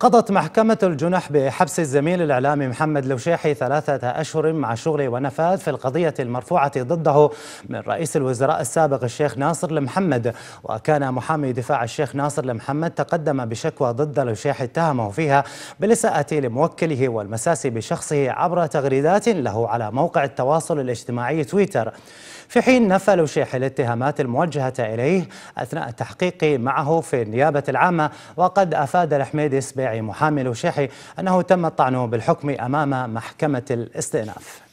قضت محكمة الجنح بحبس الزميل الإعلامي محمد لوشيحي ثلاثة أشهر مع شغل ونفاذ في القضية المرفوعة ضده من رئيس الوزراء السابق الشيخ ناصر المحمد وكان محامي دفاع الشيخ ناصر المحمد تقدم بشكوى ضد لوشيحي اتهمه فيها بالإساءة لموكله والمساس بشخصه عبر تغريدات له على موقع التواصل الاجتماعي تويتر في حين نفى لوشيحي الاتهامات الموجهة إليه أثناء التحقيق معه في النيابة العامة وقد أفاد الحميد سبيع محامي لوشيحي أنه تم طعنه بالحكم أمام محكمة الاستئناف